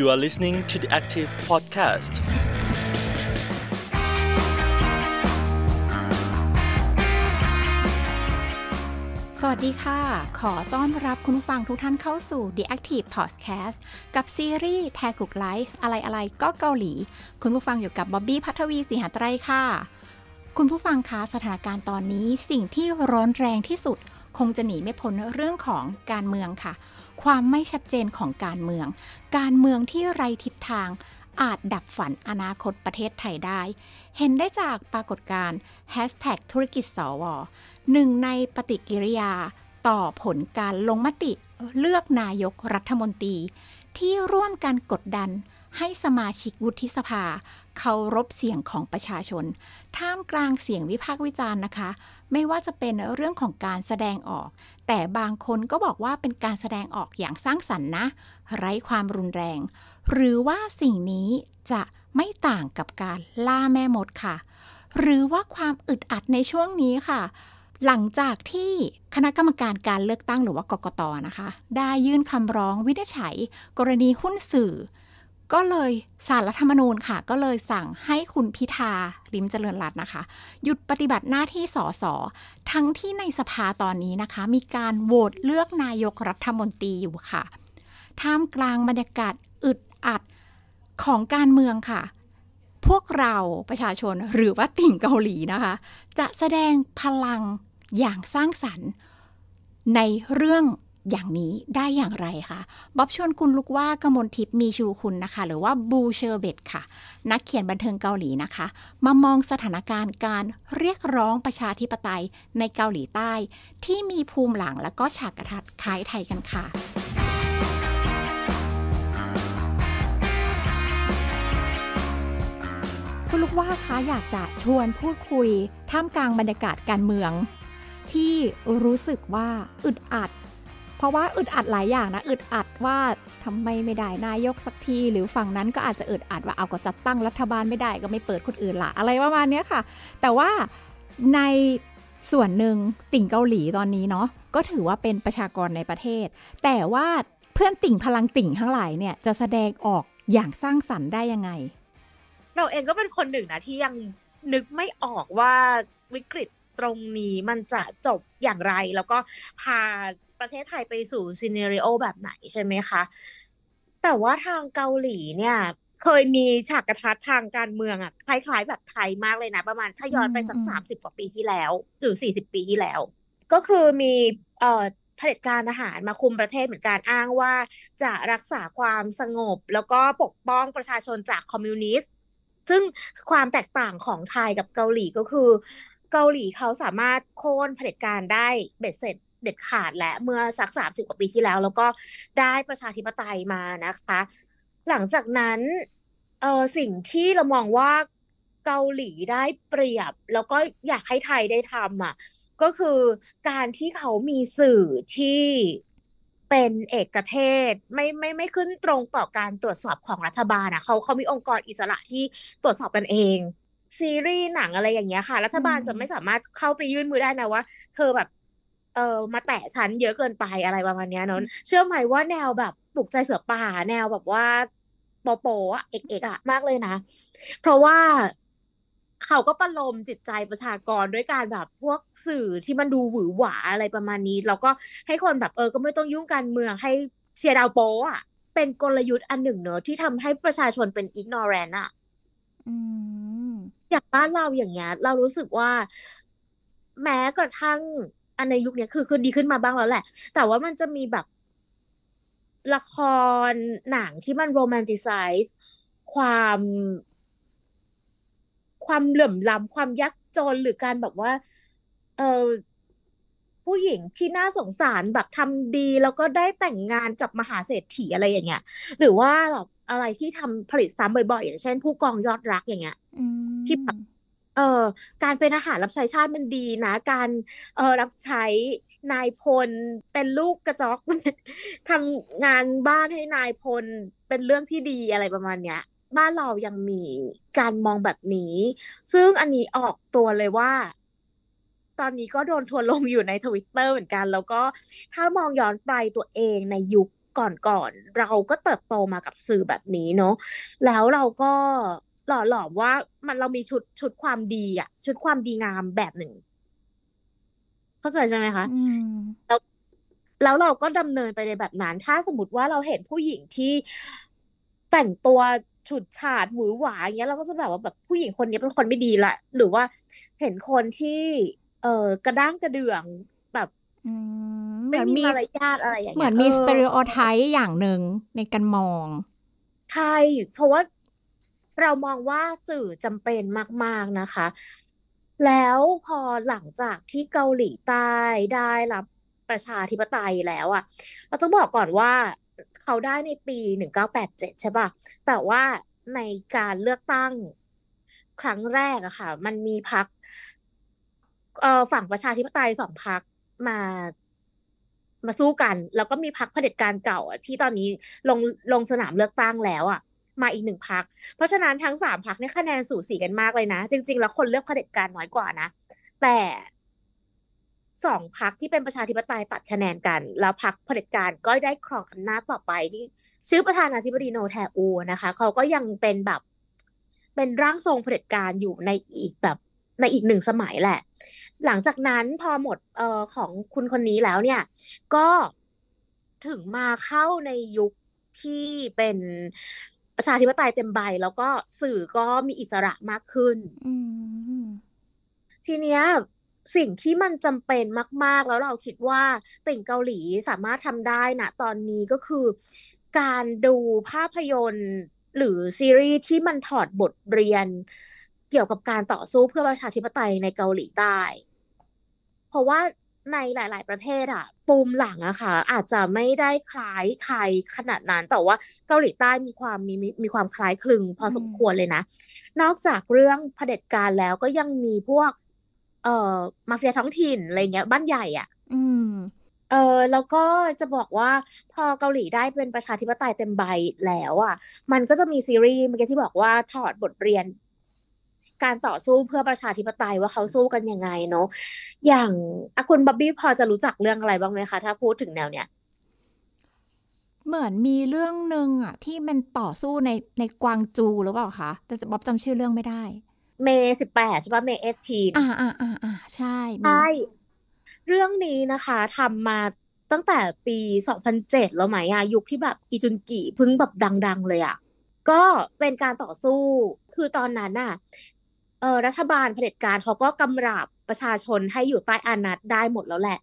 You are listening to the Active Podcast. สวัสดีค่ะ ขอต้อนรับคุณผู้ฟังทุกท่านเข้าสู่ The Active Podcast กับซีรีส์แทกุกไลฟ์อะไรอะไรก็เกาหลี คุณผู้ฟังอยู่กับบ๊อบบี้พัทวีสีหไตรค่ะ คุณผู้ฟังคะสถานการณ์ตอนนี้สิ่งที่ร้อนแรงที่สุด คงจะหนีไม่พ้นเรื่องของการเมืองค่ะความไม่ชัดเจนของการเมือง การเมืองที่ไรทิศทางอาจดับฝันอนาคตประเทศไทยได้ เห็นได้จากปรากฏการณ์ธุรกิจสว หนึ่ง ในปฏิกิริยาต่อผลการลงมติเลือกนายกรัฐมนตรี ที่ร่วมกันกดดันให้สมาชิกวุฒิสภาเคารพเสียงของประชาชน ท่ามกลางเสียงวิพากษ์วิจารณ์นะคะ ไม่ว่าจะเป็นเรื่องของการแสดงออก แต่บางคนก็บอกว่าเป็นการแสดงออกอย่างสร้างสรรค์นะไร้ความรุนแรง หรือว่าสิ่งนี้จะไม่ต่างกับการล่าแม่มดค่ะ หรือว่าความอึดอัดในช่วงนี้ค่ะ หลังจากที่คณะกรรมการการเลือกตั้งหรือว่ากกตนะคะได้ยื่นคำร้อง วินิจฉัย กรณีหุ้นสื่อก็เลยสารรัฐธรรมนูญค่ะ ก็เลยสั่งให้คุณพิธาริมเจริญรัตน์นะคะ หยุดปฏิบัติหน้าที่สส ทั้งที่ในสภาตอนนี้นะคะ มีการโหวตเลือกนายกรัฐมนตรีอยู่ค่ะท่ามกลางบรรยากาศอึดอัดของการเมืองค่ะ พวกเราประชาชนหรือว่าติ่งเกาหลีนะคะ จะแสดงพลังอย่างสร้างสรรค์ในเรื่องอย่างนี้ได้อย่างไรคะบ๊อบชวนคุณลูกว่ากมลทิพย์มีชูคุณนะคะ หรือว่าบูเชอร์เบตค่ะ นักเขียนบันเทิงเกาหลีนะคะ มามองสถานการณ์การเรียกร้องประชาธิปไตยในเกาหลีใต้ ที่มีภูมิหลังและก็ฉากกระทัดคล้ายไทยกันค่ะ คุณลูกว่าคะอยากจะชวนพูดคุย ท่ามกลางบรรยากาศการเมือง ที่รู้สึกว่าอึดอัดราะว่าอึดอัดหลายอย่างนะอึดอัดว่าทำไมไม่ได้นายกสักทีหรือฝั่งนั้น ก็อาจจะอึดอัดว่าเอาก็จัดตั้งรัฐบาลไม่ได้ก็ไม่เปิดคนอื่นละอะไรประมาณนี้ค่ะ แต่ว่าในส่วนหนึ่งติ่งเกาหลีตอนนี้เนาะก็ถือว่าเป็นประชากรในประเทศ แต่ว่าเพื่อนติ่งพลังติ่งทั้งหลายเนี่ย จะแสดงออกอย่างสร้างสรรค์ได้ยังไง เราเองก็เป็นคนหนึ่งนะที่ยังนึกไม่ออกว่าวิกฤตตรงนี้มันจะจบอย่างไรแล้วก็พาประเทศไทยไปสู่ซีเนริโอแบบไหนใช่ไหมคะ แต่ว่าทางเกาหลีเนี่ยเคยมีฉากกระทัดทางการเมืองอะคล้ายๆ แบบไทยมากเลยนะ ประมาณถ้าย้อนไปสักสามสิบกว่าปีที่แล้ว หรือสี่สิบปีที่แล้ว ก็คือมีเอ่อเผด็จการทหารมาคุมประเทศเหมือนกันอ้างว่าจะรักษาความสงบ แล้วก็ปกป้องประชาชนจากคอมมิวนิสต์ซึ่งความแตกต่างของไทยกับเกาหลีก็คือเกาหลีเขาสามารถโค่นเผด็จการได้เบ็ดเสร็จเด็ดขาดและเมื่อสักสามสิบกว่าปีที่แล้ว แล้วก็ได้ประชาธิปไตยมานะคะ หลังจากนั้น เออสิ่งที่เรามองว่าเกาหลีได้เปรียบ แล้วก็อยากให้ไทยได้ทำอ่ะ ก็คือการที่เขามีสื่อที่เป็นเอกเทศไม่ไม่ไม่ขึ้นตรงต่อการตรวจสอบของรัฐบาลนะเขาเขามีองค์กรอิสระที่ตรวจสอบกันเองซีรีส์หนังอะไรอย่างเงี้ยค่ะ รัฐบาลจะไม่สามารถเข้าไปยื่นมือได้นะว่า เธอแบบ เออมาแตะฉันเยอะเกินไปอะไรประมาณเนี้ยนนเชื่อไหมว่าแนวแบบปลุกใจเสือป่าแนวแบบว่าโปโปอะเอกเอกอะมากเลยนะ เพราะว่าเขาก็ประลมจิตใจประชากรด้วยการแบบพวกสื่อที่มันดูหวือหวาอะไรประมาณนี้แล้วก็ให้คนแบบเออก็ไม่ต้องยุ่งการเมืองให้เชียร์ดาวโปอะเป็นกลยุทธ์อันหนึ่งเนอะที่ทำให้ประชาชนเป็นอิกโนแรนต์อะอย่างบ้านเราอย่างเงี้ยเรารู้สึกว่า แม้กระทั่งอันในยุคนี้คือคือดีขึ้นมาบ้างแล้วแหละ แต่ว่ามันจะมีแบบละครหนังที่มันโรแมนติไซส์ความ ความเหลื่อมล้ำความยากจนหรือการแบบว่า เออผู้หญิงที่น่าสงสารแบบทำดี แล้วก็ได้แต่งงานกับมหาเศรษฐีอะไรอย่างเงี้ย หรือว่าแบบอะไรที่ทำผลิตซ้ำบ่อยๆอย่างเช่น ผู้กองยอดรักอย่างเงี้ยที่แบบเอ่อการเป็นอาหารรับใช้ชาติมันดีนะ การเอ่อรับใช้นายพล เป็นลูกกระจอกทำงานบ้านให้นายพลเป็นเรื่องที่ดีอะไรประมาณเนี้ยบ้านเรายังมีการมองแบบนี้ ซึ่งอันนี้ออกตัวเลยว่าตอนนี้ก็โดนทัวลงอยู่ในทวิตเตอร์เหมือนกัน แล้วก็ถ้ามองย้อนไปตัวเองในยุคก่อนๆ เราก็เติบโตมากับสื่อแบบนี้เนาะแล้วเราก็หล่อหลอมว่ามันเรามีชุดชุดความดีอะชุดความดีงามแบบหนึ่ง เข้าใจใช่ไหมคะแล้วแล้วเราก็ดำเนินไปในแบบนั้นถ้าสมมติว่าเราเห็นผู้หญิงที่แต่งตัวฉุดฉาดหวือหวา อย่างเงี้ยเราก็จะแบบว่าแบบผู้หญิงคนนี้เป็นคนไม่ดีละหรือว่าเห็นคนที่เออกระด้างกระเดื่องแบบไม่มีมารยาทอะไรอย่างเงี้ยเหมือนมีสเตอริโอไทป์อย่างหนึ่งในการมองใช่เพราะว่าเรามองว่าสื่อจำเป็นมาก ๆนะคะ แล้วพอหลังจากที่เกาหลีใต้ได้รับประชาธิปไตยแล้วอะ่ะ เราต้องบอกก่อนว่า เขาได้ในปีหนึ่งเก้าแปดเจ็ดใช่ปะ่ะ แต่ว่าในการเลือกตั้งครั้งแรกอะค่ะ มันมีพรรคฝั่งประชาธิปไตยสองพักมามาสู้กัน แล้วก็มีพักเผด็จการเก่าที่ตอนนี้ลงลงสนามเลือกตั้งแล้ว อ่ะ มาอีกหนึ่งพักเพราะฉะนั้นทั้งสามพักเนี่ยคะแนนสูสีกันมากเลยนะจริง ๆแล้วคนเลือกเผด็จการน้อยกว่านะ แต่สองพักที่เป็นประชาธิปไตยตัดคะแนนกัน แล้วพักเผด็จการก็ได้ครองอำนาจต่อไปที่ชื่อประธานาธิบดีโนแทอูนะคะ เขาก็ยังเป็นแบบ เป็นร่างทรงเผด็จการอยู่ในอีกแบบในอีกหนึ่งสมัยแหละ หลังจากนั้นพอหมดออของคุณคนนี้แล้วเนี่ย ก็ถึงมาเข้าในยุคที่เป็นประชาธิปไตยเต็มใบ แล้วก็สื่อก็มีอิสระมากขึ้น ทีเนี้ยสิ่งที่มันจำเป็นมาก ๆ แล้วเราคิดว่าติ่งเกาหลีสามารถทำได้นะตอนนี้ก็คือการดูภาพยนตร์หรือซีรีส์ที่มันถอดบทเรียนกี่ยวกับการต่อสู้เพื่อประชาธิปไตยในเกาหลีใต้ เพราะว่าในหลายๆประเทศอะปูมหลังอะค่ะ อาจจะไม่ได้คล้ายไทยขนาดนั้น แต่ว่าเกาหลีใต้มีความมีมีความคล้ายคลึง พอสมควรเลยนะ นอกจากเรื่องเผด็จการแล้วก็ยังมีพวก เอ่อมาเฟียท้องถิ่นอะไรเงี้ย บ้านใหญ่อ่ะเออแล้วก็จะบอกว่าพอเกาหลีได้เป็นประชาธิปไตยเต็มใบแล้ว อ่ะ มันก็จะมีซีรีส์เมื่อกี้ที่บอกว่าถอดบทเรียนการต่อสู้เพื่อประชาธิปไตยว่าเขาสู้กันยังไงเนาะอย่างอคุณบ๊อบบี้พอจะรู้จักเรื่องอะไรบ้างไหมคะ ถ้าพูดถึงแนวเนี้ยเหมือนมีเรื่องหนึ่งอะที่มันต่อสู้ในในกวางจูหรือเปล่าคะ แต่บ๊อบจำชื่อเรื่องไม่ได้ เมย์สิบแปดใช่ปะเมย์เอสทีอ่าอ่าอ่าอ่าใช่ใช่ เรื่องนี้นะคะทำมาตั้งแต่ปีสองพันเจ็ดแล้วไหมอะยุคที่แบบอีจุนกีพึ่งแบบดัง ๆ เลยอะก็เป็นการต่อสู้คือตอนนั้นน่ะออรัฐบาลเผด็จการเขาก็กำราบประชาชนให้อยู่ใต้อานัตได้หมดแล้วแหละ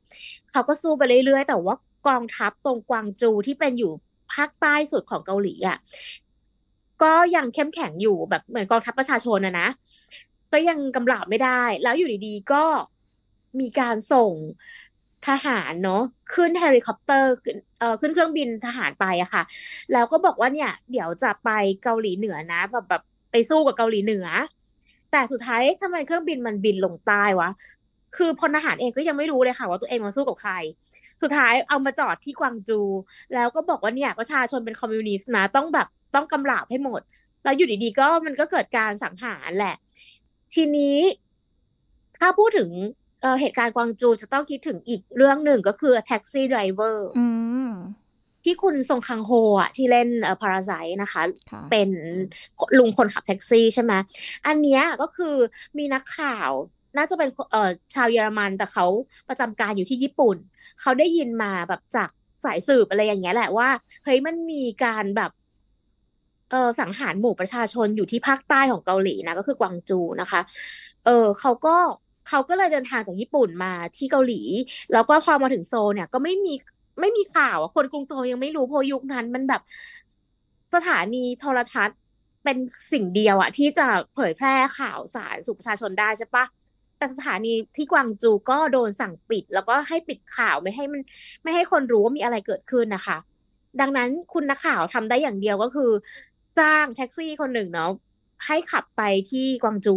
เขาก็สู้ไปเรื่อยๆ แต่ว่ากองทัพตรงกวางจูที่เป็นอยู่ภาคใต้สุดของเกาหลีอะ่ะก็ยังเข้มแข็งอยู่แบบเหมือนกองทัพประชาชนนะนะก็ยังกำราบไม่ได้ แล้วอยู่ดีๆก็มีการส่งทหารเนาะขึ้นเฮลิคอปเตอร์ขึ้นเอ่อขึ้นเครื่องบินทหารไปอะค่ะแล้วก็บอกว่าเนี่ย เดี๋ยวจะไปเกาหลีเหนือนะแบบแบบไปสู้กับเกาหลีเหนือแต่สุดท้ายทำไมเครื่องบินมันบินลงใต้วะ คือพลทหารเองก็ยังไม่รู้เลยค่ะว่าตัวเองมาสู้กับใคร สุดท้ายเอามาจอดที่กวางจูแล้วก็บอกว่าเนี่ยประชาชนเป็นคอมมิวนิสต์นะ ต้องแบบต้องกำลาบให้หมด แล้วอยู่ดีๆก็มันก็เกิดการสังหาร แหละ ทีนี้ ถ้าพูดถึงเเหตุการณ์กวางจูจะต้องคิดถึงอีกเรื่องหนึ่งก็คือแท็กซี่ไดรเวอร์ที่คุณทรงคังโฮอ่ะที่เล่นเอ่อพาราไซนะคะ เป็นลุงคนขับแท็กซี่ใช่ไหมอันนี้ก็คือมีนักข่าวน่าจะเป็นเอ่อชาวเยอรมัน แต่เขาประจำการอยู่ที่ญี่ปุ่น เขาได้ยินมาแบบจากสายสืบอะไรอย่างเงี้ยแหละว่าเฮ้ยมันมีการแบบเออสังหารหมู่ประชาชนอยู่ที่ภาคใต้ของเกาหลีนะก็คือกวางจูนะคะเออเขาก็เขาก็เลยเดินทางจากญี่ปุ่นมาที่เกาหลี แล้วก็พอมาถึงโซเนี่ยก็ไม่มีไม่มีข่าวคนกรุงโซลยังไม่รู้เพราะยุคนั้น มันแบบ สถานีโทรทัศน์เป็นสิ่งเดียวอะที่จะเผยแพร่ข่าวสารสู่ประชาชนได้ใช่ปะแต่สถานีที่กวางจูก็โดนสั่งปิด แล้วก็ให้ปิดข่าวไม่ให้มันไม่ให้คนรู้ว่ามีอะไรเกิดขึ้นนะคะ ดังนั้นคุณนักข่าวทำได้อย่างเดียวก็คือ จ้างแท็กซี่คนหนึ่งเนาะให้ขับไปที่กวางจู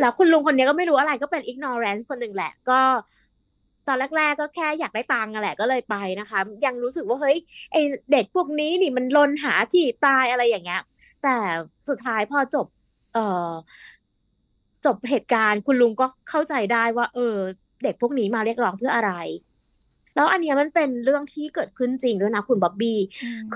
แล้วคุณลุงคนนี้ก็ไม่รู้อะไรก็เป็นอิกโนเรนซ์คนหนึ่งแหละก็ตอนแรกๆก็แค่อยากได้ตังค์แหละก็เลยไปนะคะยังรู้สึกว่าเฮ้ยไอเด็กพวกนี้นี่มันลนหาที่ตายอะไรอย่างเงี้ยแต่สุดท้ายพอจบ เอ่อ จบเหตุการณ์ คุณลุงก็เข้าใจได้ว่า เออ เด็กพวกนี้มาเรียกร้องเพื่ออะไร แล้วอันนี้มันเป็นเรื่องที่เกิดขึ้นจริงด้วยนะ คุณบ๊อบบี้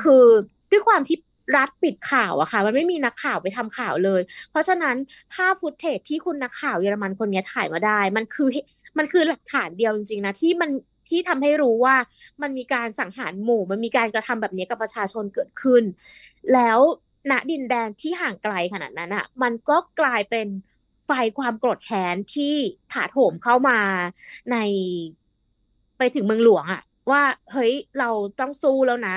คือด้วยความที่รัฐปิดข่าวอะค่ะ มันไม่มีนักข่าวไปทำข่าวเลย เพราะฉะนั้นภาพฟุตเทจที่คุณนักข่าวเยอรมันคนนี้ถ่ายมาได้ มันคือมันคือหลักฐานเดียวจริง ๆ นะ ที่มันที่ทำให้รู้ว่ามันมีการสังหารหมู่ มันมีการกระทำแบบนี้กับประชาชนเกิดขึ้น แล้วณดินแดนที่ห่างไกลขนาดนั้นอะ่ะ มันก็กลายเป็นไฟความโกรธแค้นที่ถาโถมเข้ามาในไปถึงเมืองหลวงอะ่ะว่าเฮ้ยเราต้องสู้แล้วนะ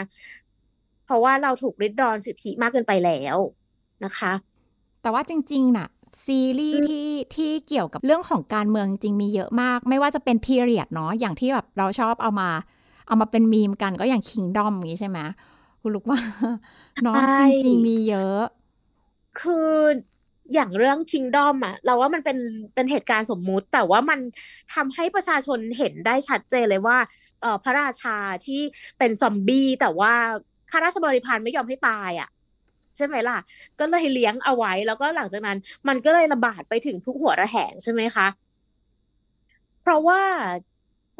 เพราะว่าเราถูกริดรอนสิทธิมากเกินไปแล้วนะคะ แต่ว่าจริงๆน่ะซีรีส์ที่ที่เกี่ยวกับเรื่องของการเมืองจริงมีเยอะมาก ไม่ว่าจะเป็นพีเรียดเนาะอย่างที่แบบเราชอบเอามา เอามาเป็นมีมกันก็อย่างคิงดอมอย่างนี้ใช่ไหมคุณลูกว่าน้องจริงจริงมีเยอะ คืออย่างเรื่องคิงดอมอะเราว่ามันเป็นเป็นเหตุการณ์สมมุติ แต่ว่ามันทำให้ประชาชนเห็นได้ชัดเจนเลยว่า เออพระราชาที่เป็นซอมบี้แต่ว่าข้าราชบริพารไม่ยอมให้ตายอะ่ะใช่ไหมล่ะ ก็เลยเลี้ยงเอาไว้ แล้วก็หลังจากนั้น มันก็เลยระบาดไปถึงทุกหัวระแหงใช่ไหมคะ เพราะว่า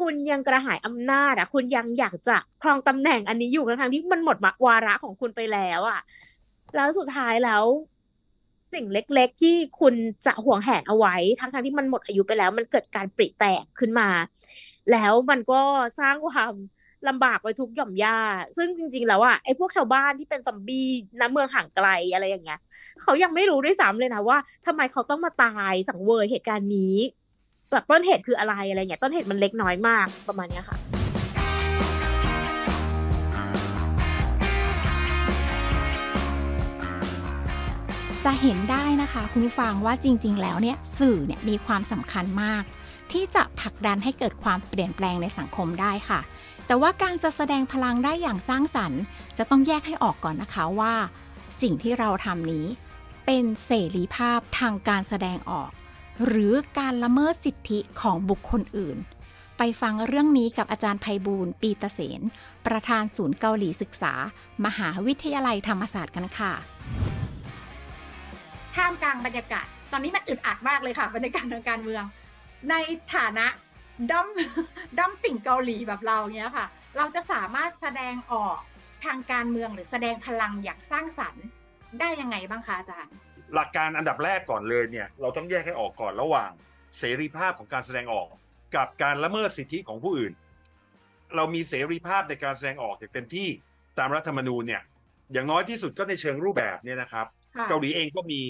คุณยังกระหายอำนาจอ่ะ คุณยังอยากจะครองตำแหน่งอันนี้อยู่ทั้งที่มันหมดวาระของคุณไปแล้วอ่ะ แล้วสุดท้ายแล้ว สิ่งเล็กๆที่คุณจะห่วงแหนเอาไว้ ทั้งทที่ มันหมดอายุไปแล้ว มันเกิดการปริแตกขึ้นมา แล้วมันก็สร้างความลำบากไว้ทุกหย่อมหญ้าซึ่งจริงๆ แล้วอะไอ้พวกชาวบ้านที่เป็นซอมบี้น้ำเมืองห่างไกลอะไรอย่างเงี้ย เขายังไม่รู้ด้วยซ้ำเลยนะว่าทำไมเขาต้องมาตายสังเวยเหตุการณ์นี้แบบต้นเหตุคืออะไรอะไรเงี้ยต้นเหตุมันเล็กน้อยมาก ประมาณเนี้ยค่ะ จะเห็นได้นะคะคุณผู้ฟังว่าจริงๆ แล้วเนี่ยสื่อเนี่ยมีความสำคัญมาก ที่จะผลักดันให้เกิดความเปลี่ยนแปลงในสังคมได้ค่ะแต่ว่าการจะแสดงพลังได้อย่างสร้างสรรค์ จะต้องแยกให้ออกก่อนนะคะว่า สิ่งที่เราทำนี้เป็นเสรีภาพทางการแสดงออก หรือการละเมิดสิทธิของบุคคลอื่น ไปฟังเรื่องนี้กับอาจารย์ภัยบูลปีตเสนประธานศูนย์เกาหลีศึกษา มหาวิทยาลัยธรรมศาสตร์กันค่ะท่ามกลางบรรยากาศ ตอนนี้มันอึดอัดมากเลยค่ะบรรยากาศทางการเมือง ในฐานะด้อมด้อมติ่งเกาหลีแบบเราเนี้ยค่ะเราจะสามารถแสดงออกทางการเมืองหรือแสดงพลังอย่างสร้างสรรค์ได้ยังไงบ้างคะอาจารย์หลักการอันดับแรกก่อนเลยเนี่ยเราต้องแยกให้ออกก่อนระหว่างเสรีภาพของการแสดงออกกับการละเมิดสิทธิของผู้อื่น เรามีเสรีภาพในการแสดงออกอย่างเต็มที่ตามรัฐธรรมนูญเนี่ยอย่างน้อยที่สุดก็ในเชิงรูปแบบเนี่ยนะครับ เกาหลีเองก็มี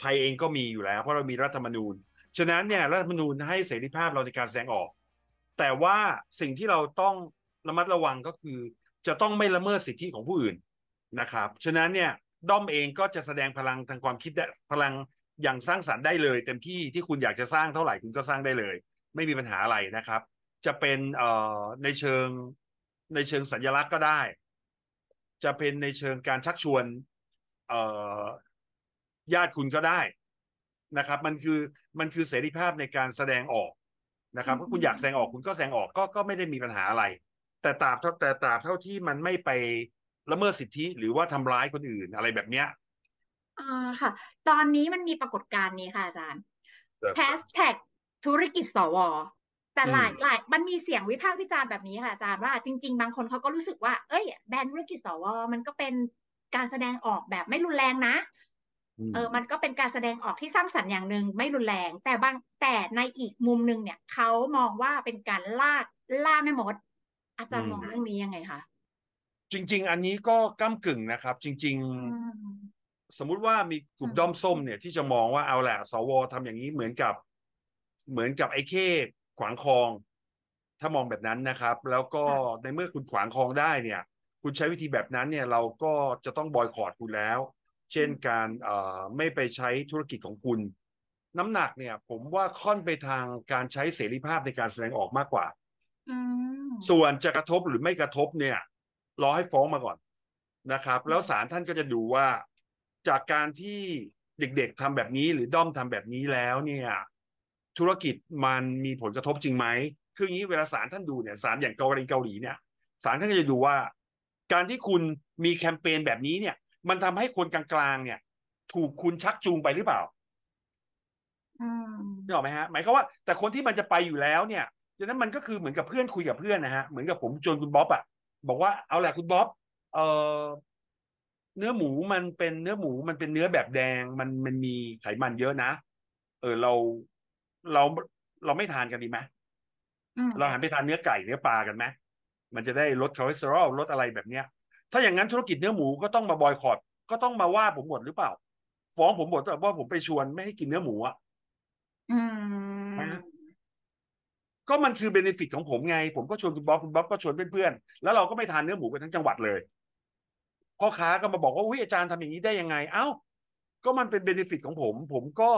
ไทยเองก็มีอยู่แล้วเพราะเรามีรัฐธรรมนูญฉะนั้นเนี่ยรัฐธรรมนูญให้เสรีภาพเราในการแสดงออก แต่ว่าสิ่งที่เราต้องระมัดระวังก็คือ จะต้องไม่ละเมิดสิทธิของผู้อื่นนะครับฉะนั้นเนี่ยด้อมเองก็จะแสดงพลังทางความคิดพลังอย่างสร้างสารรค์ได้เลย เต็มที่ที่คุณอยากจะสร้างเท่าไหร่คุณก็สร้างได้เลย ไม่มีปัญหาอะไรนะครับ จะเป็นเอ่อในเชิงในเชิงสัญลักษณ์ก็ได้ จะเป็นในเชิงการชักชวนเอ่อญาติคุณก็ได้นะครับมันคือมันคือเสรีภาพในการแสดงออกนะครับถ้าคุณอยากแสดงออกคุณก็แสดงออกก็ก็ไม่ได้มีปัญหาอะไร แต่ตราบเท่าแต่ตราบเท่าที่มันไม่ไปละเมิดสิทธิหรือว่าทำร้ายคนอื่นอะไรแบบเนี้ยอ่าค่ะ ตอนนี้มันมีปรากฏการณ์นี้ค่ะอาจารย์แฮชแท็กธุรกิจสว แต่หลายหลายมันมีเสียงวิพากษ์วิจารณ์แบบนี้ค่ะอาจารย์ว่าจริง ๆ บางคนเขาก็รู้สึกว่า เอ้ยแบนธุรกิจสว มันก็เป็นการแสดงออกแบบไม่รุนแรงนะเออ มันก็เป็นการแสดงออกที่สร้างสรรค์อย่างหนึ่งไม่รุนแรง แต่บางแต่ในอีกมุมหนึ่งเนี่ยเขามองว่าเป็นการล่าล่าแม่มด อาจารย์มองเรื่องนี้ยังไงคะจริง ๆ อันนี้ก็ก้ากึ่งนะครับ จริง ๆ สมมุติว่ามีกลุ่มด้อมส้มเนี่ยที่จะมองว่าเอาแหละสวทำอย่างนี้เหมือนกับ เหมือนกับไอ้เคขวางคลอง ถ้ามองแบบนั้นนะครับ แล้วก็ในเมื่อคุณขวางคลองได้เนี่ย คุณใช้วิธีแบบนั้นเนี่ย เราก็จะต้องบอยคอรดคุณแล้วเช่นการไม่ไปใช้ธุรกิจของคุณ น้ำหนักเนี่ย ผมว่าค่อนไปทางการใช้เสรีภาพในการแสดงออกมากกว่าส่วนจะกระทบหรือไม่กระทบเนี่ย รอให้ฟ้องมาก่อน นะครับ แล้วศาลท่านก็จะดูว่าจากการที่เด็กๆทำแบบนี้ หรือด้อมทำแบบนี้แล้ว เนี่ย ธุรกิจมันมีผลกระทบจริงไหมคืออย่างนี้เวลาศาลท่านดูเนี่ยศาลอย่างเกาหลีเกาหลีเนี่ยศาลท่านก็จะดูว่า การที่คุณมีแคมเปญแบบนี้เนี่ยมันทำให้คนกลางๆเนี่ย ถูกคุณชักจูงไปหรือเปล่านี่ออกไหมฮะ หมายความว่าแต่คนที่มันจะไปอยู่แล้วเนี่ยดังนั้นมันก็คือเหมือนกับเพื่อนคุยกับเพื่อนนะฮะเหมือนกับผมชวนคุณบ๊อบอะบอกว่าเอาแหละคุณบ๊อบ เออเนื้อหมูมันเป็นเนื้อหมูมันเป็นเนื้อแบบแดง มันมันมีไขมันเยอะนะ เออเราเรา เราไม่ทานกันดีไหมเราหันไปทานเนื้อไก่เนื้อปลากันไหมมันจะได้ลดคอเลสเตอรอลลดอะไรแบบเนี้ยถ้าอย่างนั้นธุรกิจเนื้อหมูก็ต้องมาบอยคอรดก็ต้องมาว่าผมหมดหรือเปล่า ฟ้องผมหมดว่าผมไปชวนไม่ให้กินเนื้อหมูอ่ะก็มันคือเบนฟิตของผมไง ผมก็ชวนคุณบ๊อบคุณบ๊อบก็ชวนเพื่อนๆแล้วเราก็ไม่ทานเนื้อหมูกันทั้งจังหวัดเลยพ่อค้าก็มาบอกว่าอุ้ยอาจารย์ทำอย่างนี้ได้ยังไง เอ้า ก็มันเป็นเบนฟิตของผม ผมก็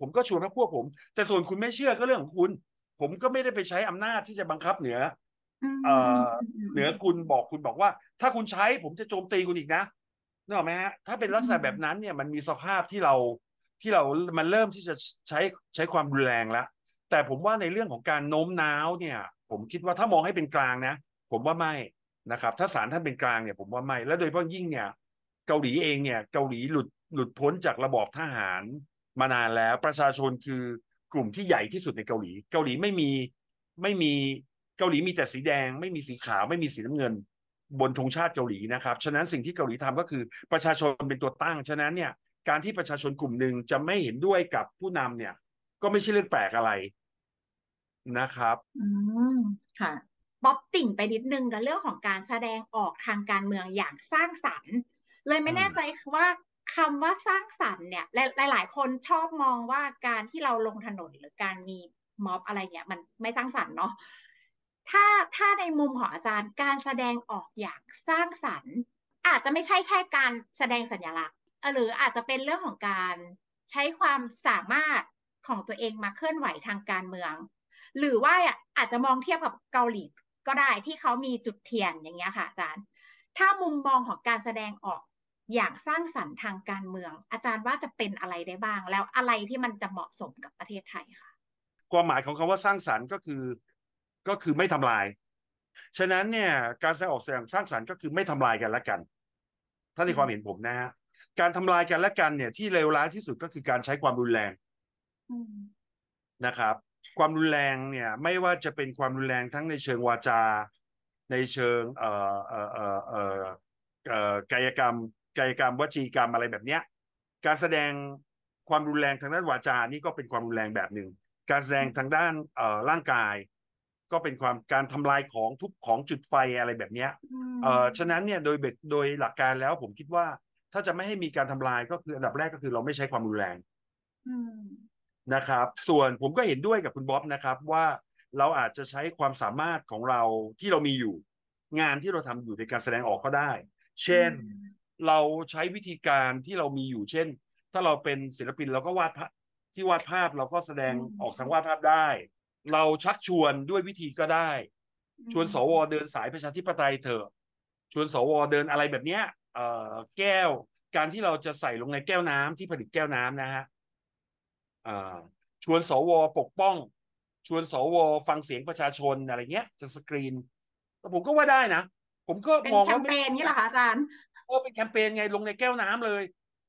ผมก็ชวนพวกผม แต่ส่วนคุณไม่เชื่อก็เรื่องของคุณผมก็ไม่ได้ไปใช้อำนาจที่จะบังคับเหนือเหนือคุณบอกคุณบอกว่า ถ้าคุณใช้ ผมจะโจมตีคุณอีกนะนึกออกไหมฮะถ้าเป็นลักษณะแบบนั้นเนี่ย มันมีสภาพที่เราที่เรามันเริ่มที่จะใช้ใช้ความรุนแรงแล้ว แต่ผมว่าในเรื่องของการโน้มน้าวเนี่ย ผมคิดว่าถ้ามองให้เป็นกลางนะผมว่าไม่นะครับ ถ้าศาลท่านเป็นกลางเนี่ย ผมว่าไม่และโดยเฉพาะยิ่งเนี่ย เกาหลีเองเนี่ยเกาหลีหลุดหลุดพ้นจากระบอบทหาร มานานแล้วประชาชนคือกลุ่มที่ใหญ่ที่สุดในเกาหลี เกาหลีไม่มีไม่มีเกาหลีมีแต่สีแดงไม่มีสีขาวไม่มีสีน้ำเงิน บนธงชาติเกาหลีนะครับ ฉะนั้นสิ่งที่เกาหลีทำก็คือ ประชาชนเป็นตัวตั้งฉะนั้นเนี่ย การที่ประชาชนกลุ่มหนึ่งจะไม่เห็นด้วยกับผู้นำเนี่ย ก็ไม่ใช่เรื่องแปลกอะไรนะครับอืมค่ะบ๊อบติ่งไปนิดนึงกับเรื่องของการแสดงออกทางการเมืองอย่างสร้างสรรค์ เลยไม่แน่ใจว่าคำว่าสร้างสรรค์เนี่ย หลายหลายคนชอบมองว่าการที่เราลงถนนหรือการมีม็อบอะไรเนี่ยมันไม่สร้างสรรค์เนาะถ้าถ้าในมุมของอาจารย์การแสดงออกอย่างสร้างสรรค์ อาจจะไม่ใช่แค่ การแสดงสัญลักษณ์ หรืออาจจะเป็นเรื่องของการใช้ความสามารถของตัวเองมาเคลื่อนไหวทางการเมือง หรือว่าอาจจะมองเทียบกับเกาหลีก็ได้ที่เขามีจุดเทียนอย่างเงี้ยค่ะ อาจารย์ ถ้ามุมมองของการแสดงออกอย่างสร้างสรรค์ทางการเมือง อาจารย์ว่าจะเป็นอะไรได้บ้าง แล้วอะไรที่มันจะเหมาะสมกับประเทศไทยค่ะ ความหมายของคาว่าสร้างสรรค์ก็คือก็คือไม่ทำลาย ฉะนั้นเนี่ย การแสดงออกแสดงสร้างสรรค์ก็คือไม่ทำลายกันและกัน ถ้าในความเห็นผมนะฮะการทำลายกันและกันเนี่ยที่เลวร้ายที่สุดก็คือการใช้ความรุนแรงนะครับ ความรุนแรงเนี่ย ไม่ว่าจะเป็นความรุนแรงทั้งในเชิงวาจา ในเชิงเอ่อเอ่อเอ่อเอ่อเออกายกรรมกายกรรมวจีกรรมอะไรแบบเนี้ย การแสดงความรุนแรงทางด้านวาจา นี่ก็เป็นความรุนแรงแบบหนึ่ง การแสดงทางด้านเอ่อร่างกายก็เป็นความการทำลายของทุกของจุดไฟอะไรแบบเนี้ย เอ่อ ฉะนั้นเนี่ยโดยเบกโดยหลักการแล้วผมคิดว่า ถ้าจะไม่ให้มีการทำลายก็คืออันดับแรกก็คือเราไม่ใช้ความรุนแรง นะครับ ส่วนผมก็เห็นด้วยกับคุณบ๊อบ นะครับ ว่าเราอาจจะใช้ความสามารถของเราที่เรามีอยู่ งานที่เราทำอยู่ในการแสดงออกก็ได้ เช่น เราใช้วิธีการที่เรามีอยู่ เช่น ถ้าเราเป็นศิลปิน เราก็วาดที่วาดภาพเราก็แสดงออกทางวาดภาพได้เราชักชวนด้วยวิธีก็ได้ ชวนสวเดินสายประชาธิปไตยเถอะ ชวนสวเดินอะไรแบบเนี้ยเอ่อแก้วการที่เราจะใส่ลงในแก้วน้ำ ที่ผลิตแก้วน้ำนะฮะเอ่อชวนสวปกป้อง ชวนสวฟังเสียงประชาชนอะไรเงี้ยจะสกรีนแต่ผมก็ว่าได้นะผมก็มองว่าเป็นแคมเปญนี่เหรอคะอาจารย์โอ้เป็นแคมเปญไงลงในแก้วน้ำเลย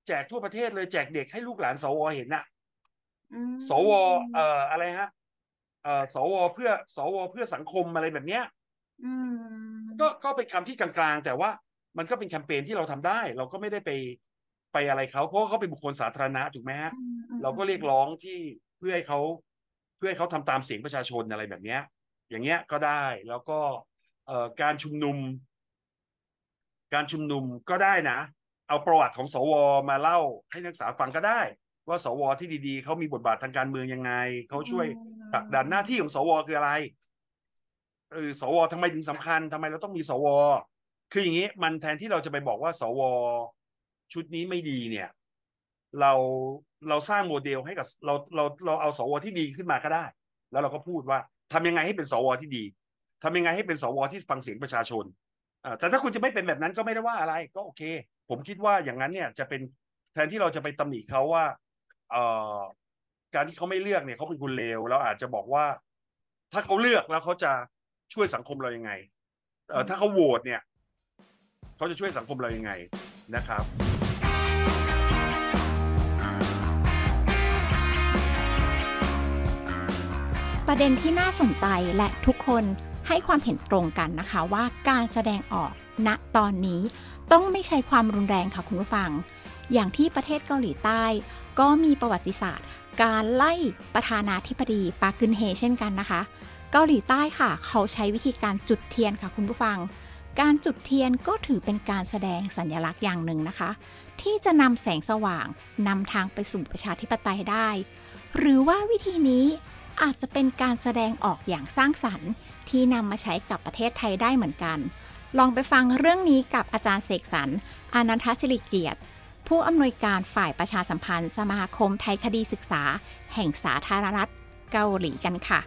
แจกทั่วประเทศเลยแจกเด็กให้ลูกหลานสว เห็นนะ่ะสว เอ่อ อะไรฮะเอ่อสวเพื่อสวเพื่อสังคมอะไรแบบเนี้ยก็ก็เป็นคำที่กลางๆแต่ว่ามันก็เป็นแคมเปญที่เราทำได้ เราก็ไม่ได้ไปไปอะไรเขาเพราะเขาเป็นบุคคลสาธารณะถูกไหมฮะเราก็เรียกร้องที่เพื่อให้เขาเพื่อให้เขาทำตามเสียงประชาชนอะไรแบบเนี้ย อย่างเงี้ยก็ได้แล้วก็เอ่อการชุมนุม การชุมนุมก็ได้นะเอาประวัติของ สว มาเล่า ให้นักศึกษาฟังก็ได้ว่าสวที่ดี ๆ เขามีบทบาททางการเมืองยังไงเขาช่วยผลักดันหน้าที่ของสวคืออะไรเออสวทำไมถึงสำคัญทำไมเราต้องมีสวคืออย่างนี้มันแทนที่เราจะไปบอกว่า สว ชุดนี้ไม่ดีเนี่ย เราเราสร้างโมเดลให้กับ เราเราเราเอาสวที่ดีขึ้นมาก็ได้ แล้วเราก็พูดว่า ทำยังไงให้เป็นสวที่ดี ทำยังไงให้เป็นสวที่ฟังเสียงประชาชนอ่าแต่ถ้าคุณจะไม่เป็นแบบนั้นก็ไม่ได้ว่าอะไร ก็โอเค ผมคิดว่าอย่างนั้นเนี่ย จะเป็นแทนที่เราจะไปตำหนิเขาว่าเอ่อการที่เขาไม่เลือกเนี่ยเขาเป็นคุณเลวแล้ว อาจจะบอกว่า ถ้าเขาเลือกแล้วเขาจะช่วยสังคมเรายังไง เอ่อถ้าเขาโหวตเนี่ยเขาจะช่วยสังคมเรายังไงนะครับ ประเด็นที่น่าสนใจและทุกคนให้ความเห็นตรงกันนะคะ ว่าการแสดงออกณตอนนี้ต้องไม่ใช้ความรุนแรงค่ะคุณผู้ฟังอย่างที่ประเทศเกาหลีใต้ก็มีประวัติศาสตร์ การไล่ประธานาธิบดีปาคึนเฮ เช่นกันนะคะ เกาหลีใต้ค่ะ เขาใช้วิธีการจุดเทียนค่ะ คุณผู้ฟัง การจุดเทียนก็ถือเป็นการแสดงสัญลักษณ์อย่างหนึ่งนะคะ ที่จะนำแสงสว่างนำทางไปสู่ประชาธิปไตยได้ หรือว่าวิธีนี้อาจจะเป็นการแสดงออกอย่างสร้างสรรค์ที่นำมาใช้กับประเทศไทยได้เหมือนกัน ลองไปฟังเรื่องนี้กับอาจารย์เสกสรรอนันทศิริเกียรติผู้อำนวยการฝ่ายประชาสัมพันธ์ สมาคมไทยคดีศึกษา แห่งสาธารณรัฐเกาหลีกันค่ะ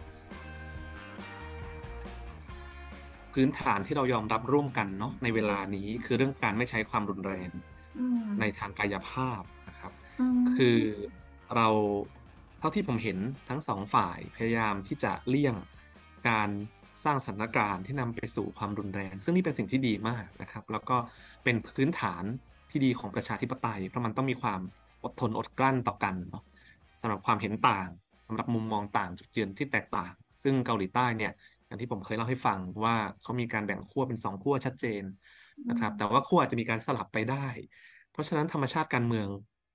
พื้นฐานที่เรายอมรับร่วมกันเนาะในเวลานี้คือเรื่องการไม่ใช้ความรุนแรงในทางกายภาพนะครับ คือเราเท่าที่ผมเห็นทั้งสองฝ่ายพยายามที่จะเลี่ยงการสร้างสถานการณ์ที่นำไปสู่ความรุนแรง ซึ่งนี่เป็นสิ่งที่ดีมากนะครับ แล้วก็เป็นพื้นฐานที่ดีของประชาธิปไตยเพราะมันต้องมีความอดทนอดกลั้นต่อกันเนาะสำหรับความเห็นต่าง สำหรับมุมมองต่างจุดยืนที่แตกต่าง ซึ่งเกาหลีใต้เนี่ยอย่างที่ผมเคยเล่าให้ฟังว่าเขามีการแบ่งขั้วเป็นสองขั้วชัดเจนนะครับแต่ว่าขั้วจะมีการสลับไปได้ เพราะฉะนั้นธรรมชาติการเมือง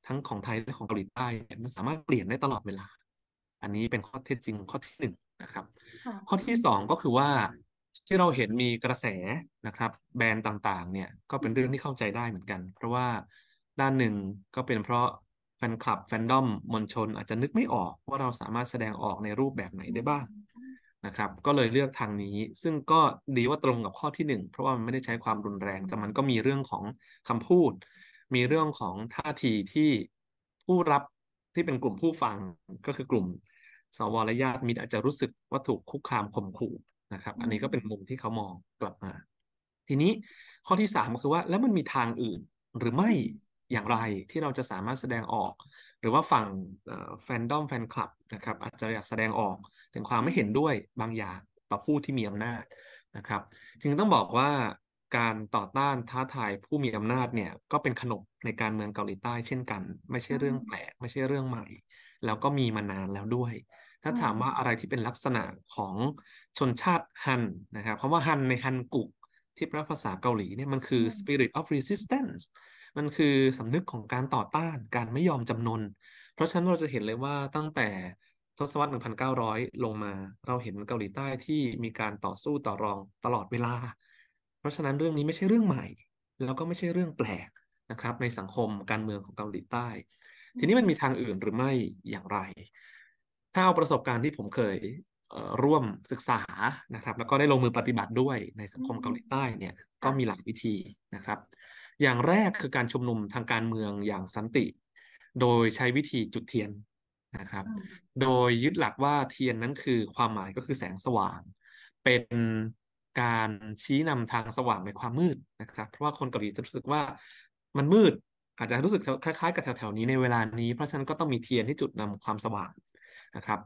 ทั้งของไทยและของเกาหลีใต้ มันสามารถเปลี่ยนได้ตลอดเวลา อันนี้เป็นข้อเท็จจริงข้อที่หนึ่งนะครับข้อที่สองก็คือว่าที่เราเห็นมีกระแสนะครับ แบรนด์ต่างๆเนี่ยก็เป็นเรื่องที่เข้าใจได้เหมือนกัน เพราะว่าด้านหนึ่งก็เป็นเพราะแฟนคลับแฟนดอมมวลชนอาจจะนึกไม่ออกว่าเราสามารถแสดงออกในรูปแบบไหนได้บ้างนะครับ ก็เลยเลือกทางนี้ซึ่งก็ดีว่าตรงกับข้อที่ 1 เพราะว่ามันไม่ได้ใช้ความรุนแรงแต่มันก็มีเรื่องของคำพูด มีเรื่องของท่าทีที่ผู้รับที่เป็นกลุ่มผู้ฟังก็คือกลุ่มสวและญาติมิตรอาจจะรู้สึกว่าถูกคุกคามข่มขู่นะครับอันนี้ก็เป็นมุมที่เขามองกลับมา ทีนี้ข้อที่สามก็คือว่า แล้วมันมีทางอื่นหรือไม่อย่างไรที่เราจะสามารถแสดงออก หรือว่าฝั่งแฟนดอมแฟนคลับนะครับอาจจะอยากแสดงออกถึงความไม่เห็นด้วยบางอย่างต่อผู้ที่มีอำนาจนะครับจริงต้องบอกว่าการต่อต้านท้าทายผู้มีอำนาจเนี่ยก็เป็นขนบในการเมืองเกาหลีใต้เช่นกัน ไม่ใช่เรื่องแปลกไม่ใช่เรื่องใหม่ แล้วก็มีมานานแล้วด้วยถ้าถามว่าอะไรที่เป็นลักษณะของชนชาติฮันนะครับคำว่าฮันในฮันกุกที่แปลภาษาเกาหลีเนี่ยมันคือ spirit of resistance มันคือสำนึกของการต่อต้านการไม่ยอมจำนน เพราะฉะนั้นเราจะเห็นเลยว่าตั้งแต่ทศวรรษ 1,900 ลงมาเราเห็นเกาหลีใต้ที่มีการต่อสู้ต่อรองตลอดเวลา เพราะฉะนั้นเรื่องนี้ไม่ใช่เรื่องใหม่ แล้วก็ไม่ใช่เรื่องแปลกนะครับในสังคมการเมืองของเกาหลีใต้ ทีนี้มันมีทางอื่นหรือไม่อย่างไรถ้าเอาประสบการณ์ที่ผมเคยร่วมศึกษานะครับ แล้วก็ได้ลงมือปฏิบัติด้วยในสังคมเกาหลีใต้เนี่ยก็มีหลายวิธีนะครับ อย่างแรกคือการชุมนุมทางการเมืองอย่างสันติ โดยใช้วิธีจุดเทียนนะครับ โดยยึดหลักว่าเทียนนั้นคือความหมายก็คือแสงสว่าง เป็นการชี้นำทางสว่างในความมืดนะครับ เพราะว่าคนเกาหลีจะรู้สึกว่ามันมืดอาจจะรู้สึกคล้ายๆ กับแถวๆนี้ในเวลานี้เพราะฉะนั้นก็ต้องมีเทียนที่จุดนำความสว่างนะครับ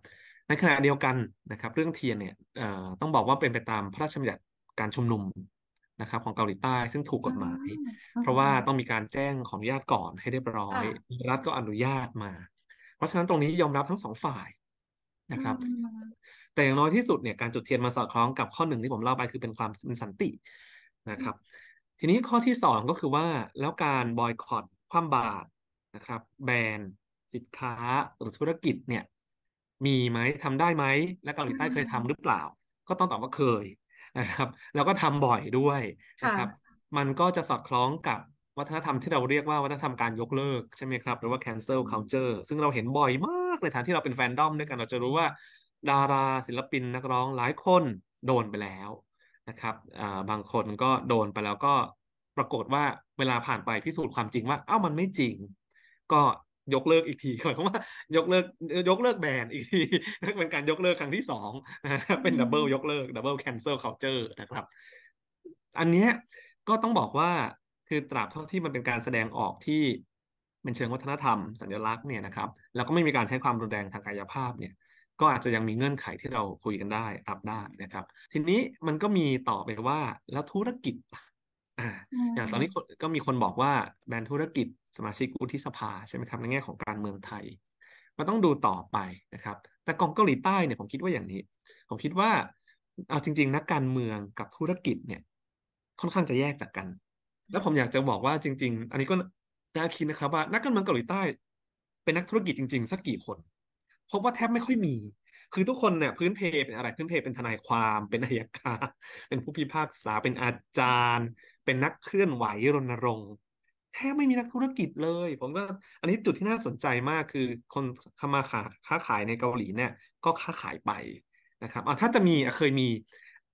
ในขณะเดียวกันนะครับเรื่องเทียนเนี่ยต้องบอกว่าเป็นไปตามพระราชบัญญัติการชุมนุมนะครับของเกาหลีใต้ซึ่งถูกกฎหมาย เพราะว่าต้องมีการแจ้งขออนุญาตก่อนให้เรียบร้อย รัฐก็อนุญาตมา เพราะฉะนั้นตรงนี้ยอมรับทั้งสองฝ่ายนะครับ แต่อย่างน้อยที่สุดเนี่ยการจุดเทียนมาสอดคล้องกับข้อหนึ่งที่ผมเล่าไปคือเป็นความเป็นสันตินะครับ ทีนี้ข้อที่สองก็คือว่าแล้วการบอยคอตความบาตนะครับแบนสินค้าหรือธุรกิจเนี่ยมีไหมทำได้ไหม และเกาหลีใต้เคยทำหรือเปล่า ก็ต้องตอบว่าเคยนะครับ แล้วก็ทำบ่อยด้วยนะครับ มันก็จะสอดคล้องกับวัฒนธรรมที่เราเรียกว่า วัฒนธรรมการยกเลิกใช่ไหมครับหรือว่า cancel culture ซึ่งเราเห็นบ่อยมากเลยฐานที่เราเป็นแฟนดอมด้วยกัน เราจะรู้ว่า ดาราศิลปินนักร้องหลายคนโดนไปแล้วนะครับบางคนก็โดนไปแล้วก็ปรากฏว่าเวลาผ่านไปพิสูจน์ความจริงว่าเอ้ามันไม่จริง ก็ยกเลิกอีกทีหมายความว่ายกเลิกยกเลิกแบนอีกทีเป็นการยกเลิกครั้งที่สองเป็นดับเบิลยกเลิกดับเบิลแคนเซิลเคาน์เตอร์นะครับ อันนี้ก็ต้องบอกว่าคือตราบเท่าที่มันเป็นการแสดงออกที่เป็นเชิงวัฒนธรรมสัญลักษณ์เนี่ยนะครับแล้วก็ไม่มีการใช้ความรุนแรงทางกายภาพเนี่ย ก็อาจจะยังมีเงื่อนไขที่เราคุยกันได้ รับได้นะครับ ทีนี้มันก็มีต่อไปว่าแล้วธุรกิจอ่าอย่างตอนนี้ก็มีคนบอกว่าแบรนด์ธุรกิจสมาชิกวุฒิสภาใช่ไหมครับในแง่ของการเมืองไทยมันต้องดูต่อไปนะครับ แต่กองเกาหลีใต้เนี่ยผมคิดว่าอย่างนี้ ผมคิดว่า เอาจริง ๆ นักการเมืองกับธุรกิจเนี่ย ค่อนข้างจะแยกจากกัน แล้วผมอยากจะบอกว่าจริง ๆ อันนี้ก็น่าคิดนะครับว่า นักการเมืองเกาหลีใต้ เป็นนักธุรกิจจริงๆ สักกี่คน พบว่าแทบไม่ค่อยมี คือทุกคนเนี่ยพื้นเพเป็นอะไรพื้นเพเป็นทนายความเป็นอายการเป็นผู้พิพากษาเป็นอาจารย์ เป็นนักเคลื่อนไหวรณรงค์แทบไม่มีนักธุรกิจเลย ผมก็อันนี้จุดที่น่าสนใจมากคือคนทำมา้าค้าขายในเกาหลีเนี่ยก็ค้าขายไปนะครับอ่าถ้าจะมีเคยมี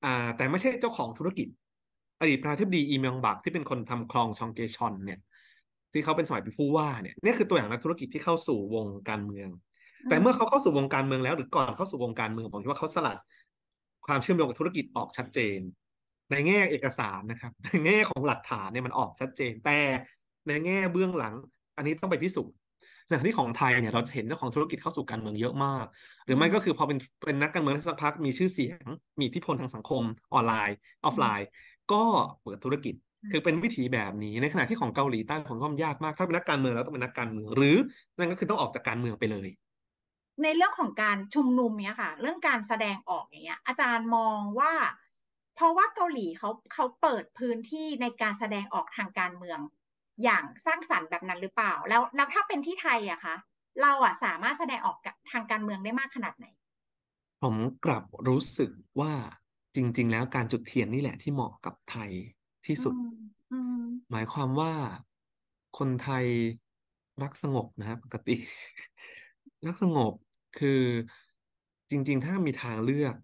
อ่าแต่ไม่ใช่เจ้าของธุรกิจอดีตประธานาธิบดีอีเมียงบักที่เป็นคนทำคลองชองเกชอนเนี่ยที่เขาเป็นสมัยเป็นผู้ว่าเนี่ยนี่คือตัวอย่างนักธุรกิจที่เข้าสู่วงการเมือง แต่เมื่อเขาเข้าสู่วงการเมืองแล้วหรือก่อนเข้าสู่วงการเมืองผมคิดว่าเขาสลัดความเชื่อมโยงกับธุรกิจออกชัดเจน ในแง่เอกสารนะครับในแง่ของหลักฐานเนี่ยมันออกชัดเจนแต่ในแง่เบื้องหลัง อันนี้ต้องไปพิสูจน์ในที่ของไทยเนี่ยเราเห็นเจ้าของธุรกิจเข้าสู่การเมืองเยอะมาก หรือไม่ก็คือพอเป็นเป็นนักการเมืองสักพักมีชื่อเสียง มีอิทธิพลทางสังคม ออนไลน์ออฟไลน์ ก็เปิดธุรกิจ คือเป็นวิธีแบบนี้ในขณะที่ของเกาหลีใต้ของก็ยากมาก ถ้าเป็นนักการเมืองแล้วต้องเป็นนักการเมืองหรือ นั่นก็คือต้องออกจากการเมืองไปเลย ในเรื่องของการชุมนุมเนี่ยค่ะ เรื่องการแสดงออกอย่างเงี้ย อาจารย์มองว่าเพราะว่าเกาหลีเขาเขาเปิดพื้นที่ในการแสดงออกทางการเมืองอย่างสร้างสรรค์แบบนั้นหรือเปล่า แล้วแล้วถ้าเป็นที่ไทยอะคะ เราอะสามารถแสดงออกกับทางการเมืองได้มากขนาดไหน ผมกลับรู้สึกว่าจริง ๆ แล้วการจุดเทียนนี่แหละที่เหมาะกับไทยที่สุด หมายความว่าคนไทยรักสงบนะครับปกติ รักสงบคือจริง ๆ ถ้ามีทางเลือก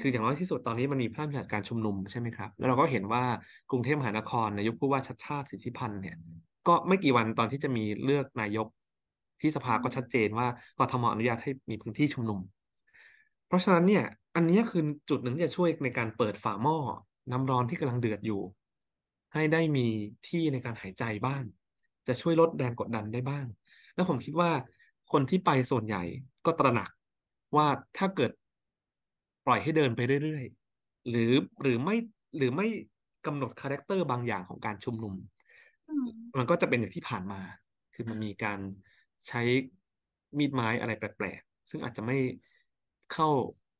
คืออย่างน้อยที่สุดตอนนี้มันมีพร่ำพัิการชุมนุมใช่ไหมครับแล้วเราก็เห็นว่ากรุงเทพมหานครนายกผู้ว่าชัดชาติสิทธิพันธ์เนี่ย ก็ไม่กี่วันตอนที่จะมีเลือกนายกที่สภาก็ชัดเจนว่ากทมอนุญาตให้มีพื้นที่ชุมนุม เพราะฉะนั้นเนี่ยอันนี้คือจุดหนึ่งที่จะช่วยในการเปิดฝาหม้อน้ำร้อนที่กำลังเดือดอยู่ ให้ได้มีที่ในการหายใจบ้างจะช่วยลดแรงกดดันได้บ้าง แล้วผมคิดว่าคนที่ไปส่วนใหญ่ก็ตระหนักว่าถ้าเกิดปล่อยให้เดินไปเรื่อยๆ หรือหรือไม่หรือไม่กำหนดคาแรคเตอร์บางอย่างของการชุมนุม มันก็จะเป็นอย่างที่ผ่านมา คือมันมีการใช้มีดไม้อะไรแปลกๆ ซึ่งอาจจะไม่เข้า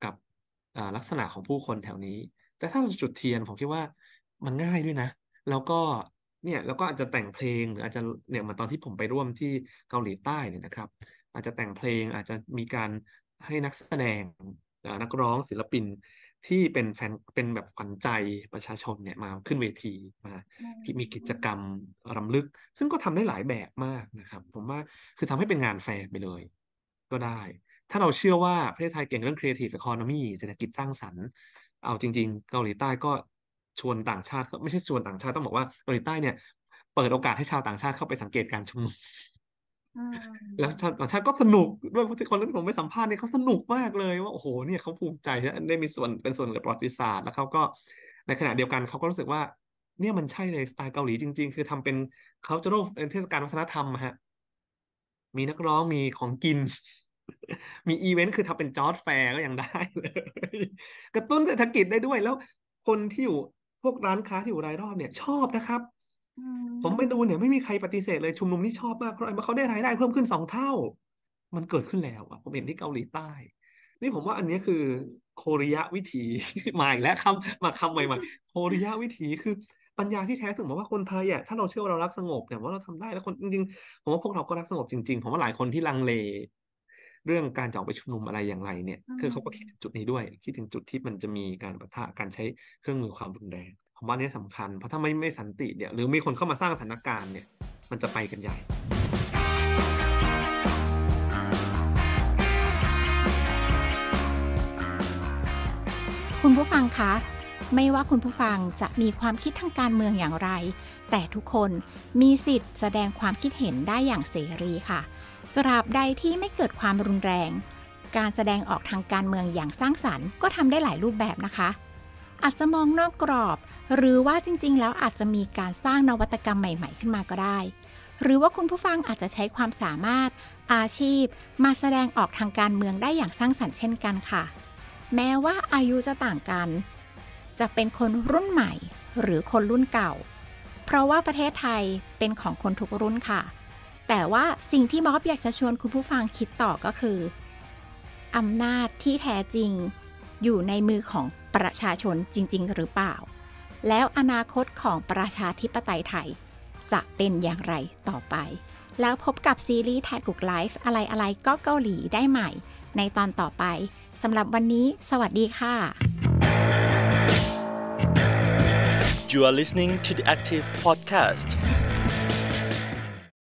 กับลักษณะของผู้คนแถวนี้ แต่ถ้าเราจุดเทียนผมคิดว่ามันง่ายด้วยนะ แล้วก็เนี่ยแล้วก็อาจจะแต่งเพลงหรืออาจจะเนี่ยมาตอนที่ผมไปร่วมที่เกาหลีใต้เนี่ยนะครับ อาจจะแต่งเพลงอาจจะมีการให้นักแสดงนักร้องศิลปินที่เป็นแฟนเป็นแบบขวัญใจประชาชนเนี่ยมาขึ้นเวทีมามีกิจกรรมรำลึก ซึ่งก็ทำได้หลายแบบมากนะครับ ผมว่าคือทำให้เป็นงานแฟร์ไปเลย ก็ได้ ถ้าเราเชื่อว่าประเทศไทยเก่งเรื่อง Creative Economy เศรษฐกิจสร้างสรรค์ เอาจริงๆเกาหลีใต้ก็ชวนต่างชาติไม่ใช่ชวนต่างชาติ ต้องบอกว่าเกาหลีใต้เนี่ยเปิดโอกาสให้ชาวต่างชาติเข้าไปสังเกตการชุมนุมแล้วาติก็สนุกด้วยที่คนที่ผมไปสัมภาษณ์เนี่ยเขาสนุกมากเลย ว่าโอ้โหเนี่ยเขาภูมิใจทะได้มีส่วนเป็นส่วนในประวัติศาสตร์แล้วเขาก็ในขณะเดียวกันเขาก็รู้สึกว่าเนี่ยมันใช่เลย สไตล์เกาหลีจริง ๆ คือทำเป็นเขาจะรูปเทศกาลวัฒนธรรมฮะ มีนักร้องมีของกิน มีอีเวนต์คือทำเป็นจอร์ดแฟร์ก็ยังได้เลย กระตุ้นเศรษฐกิจได้ด้วยแล้ว คนที่อยู่พวกร้านค้าที่อยู่รายรอบเนี่ยชอบนะครับผมไปดูเนี่ยไม่มีใครปฏิเสธเลย ชุมนุมที่ชอบมากเพราะอะไรเพราะเขาได้รายได้เพิ่มขึ้นสองเท่า มันเกิดขึ้นแล้วอ่ะผมเห็นที่เกาหลีใต้ นี่ผมว่าอันนี้คือโคเรียวิถีใหม่และคำมาคำใหม่ๆโคเรียวิถีคือปัญญาที่แท้ถึงบอกว่าคนไทยอ่ะถ้าเราเชื่อว่าเรารักสงบเนี่ยว่าเราทำได้แล้วคนจริงๆ ผมว่าพวกเราก็รักสงบจริง ๆผมว่าหลายคนที่ลังเล เรื่องการจะออกไปชุมนุมอะไรอย่างไรเนี่ย คือเขาก็คิดถึงจุดนี้ด้วยคิดถึงจุดที่มันจะมีการประทะการใช้เครื่องมือความรุนแรงผมว่านี่สำคัญเพราะถ้าไม่ไม่สันติเนี่ยหรือมีคนเข้ามาสร้างสถานการณ์เนี่ย มันจะไปกันใหญ่ คุณผู้ฟังคะ ไม่ว่าคุณผู้ฟังจะมีความคิดทางการเมืองอย่างไร แต่ทุกคนมีสิทธิ์แสดงความคิดเห็นได้อย่างเสรีค่ะตราบใดที่ไม่เกิดความรุนแรง การแสดงออกทางการเมืองอย่างสร้างสรรค์ ก็ทำได้หลายรูปแบบนะคะอาจจะมองนอกกรอบ หรือว่าจริงๆ แล้วอาจจะมีการสร้างนวัตกรรมใหม่ ๆ ขึ้นมาก็ได้ หรือว่าคุณผู้ฟังอาจจะใช้ความสามารถอาชีพมาแสดงออกทางการเมืองได้อย่างสร้างสรรค์เช่นกันค่ะ แม้ว่าอายุจะต่างกัน จะเป็นคนรุ่นใหม่หรือคนรุ่นเก่า เพราะว่าประเทศไทยเป็นของคนทุกรุ่นค่ะ แต่ว่าสิ่งที่บอบอยากจะชวนคุณผู้ฟังคิดต่อก็คืออำนาจที่แท้จริง อยู่ในมือของประชาชนจริงๆ หรือเปล่า แล้วอนาคตของประชาธิปไตยไทยจะเป็นอย่างไรต่อไป แล้วพบกับซีรีส์แท็กกุกไลฟ์อะไรๆก็เกาหลีได้ใหม่ ในตอนต่อไปสำหรับวันนี้สวัสดีค่ะ You are listening to the Active Podcast